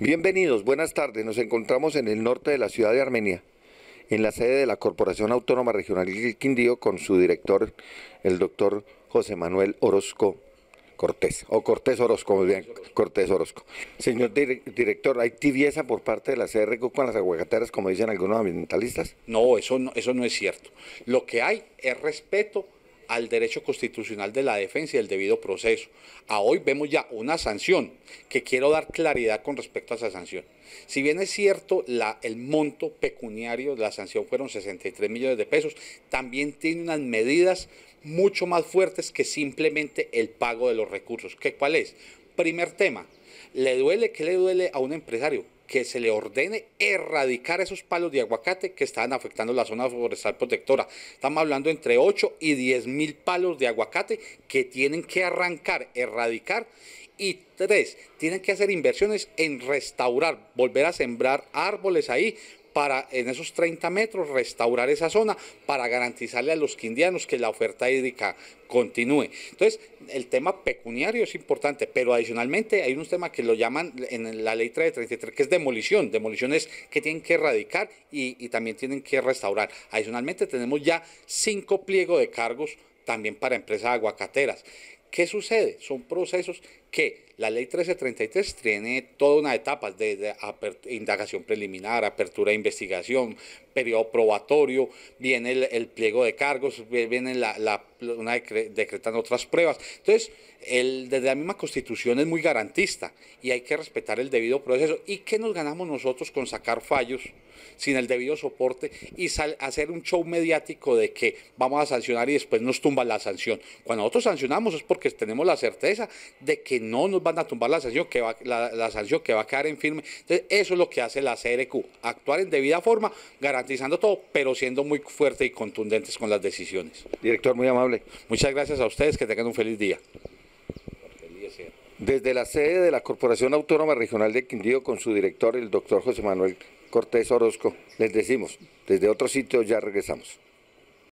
Bienvenidos, buenas tardes. Nos encontramos en el norte de la ciudad de Armenia, en la sede de la Corporación Autónoma Regional Quindío, con su director, el doctor José Manuel Orozco Cortés, o Cortés Orozco, bien, Cortés Orozco. Señor director, ¿hay tibieza por parte de la CRQ con las aguacateras, como dicen algunos ambientalistas? No, eso no, eso no es cierto. Lo que hay es respeto al derecho constitucional de la defensa y el debido proceso. A hoy vemos ya una sanción, que quiero dar claridad con respecto a esa sanción. Si bien es cierto, el monto pecuniario de la sanción fueron 63 millones de pesos, también tiene unas medidas mucho más fuertes que simplemente el pago de los recursos. ¿Qué, ¿Cuál es? Primer tema, ¿le duele? ¿Qué le duele a un empresario? que se le ordene erradicar esos palos de aguacate que están afectando la zona forestal protectora. Estamos hablando entre 8 y 10 mil palos de aguacate que tienen que arrancar, erradicar. Y tres, tienen que hacer inversiones en restaurar, volver a sembrar árboles ahí para en esos 30 metros restaurar esa zona para garantizarle a los quindianos que la oferta hídrica continúe. Entonces, el tema pecuniario es importante, pero adicionalmente hay unos temas que lo llaman en la ley 333, que es demolición. demoliciones que tienen que erradicar y, y también tienen que restaurar. Adicionalmente tenemos ya cinco pliegos de cargos también para empresas aguacateras. ¿Qué sucede? Son procesos que la ley 1333 tiene toda una etapa, de indagación preliminar, apertura de investigación, periodo probatorio, viene el, pliego de cargos, viene la, una otras pruebas. Entonces, el, desde la misma constitución es muy garantista y hay que respetar el debido proceso. ¿Y qué nos ganamos nosotros con sacar fallos sin el debido soporte y hacer un show mediático de que vamos a sancionar y después nos tumba la sanción? Cuando nosotros sancionamos es porque porque tenemos la certeza de que no nos van a tumbar la sanción que va, la, sanción que va a quedar en firme. Entonces, eso es lo que hace la CRQ, actuar en debida forma, garantizando todo, pero siendo muy fuerte y contundentes con las decisiones. Director, muy amable. Muchas gracias a ustedes, que tengan un feliz día. Desde la sede de la Corporación Autónoma Regional de Quindío con su director, el doctor José Manuel Cortés Orozco, les decimos, desde otro sitio ya regresamos.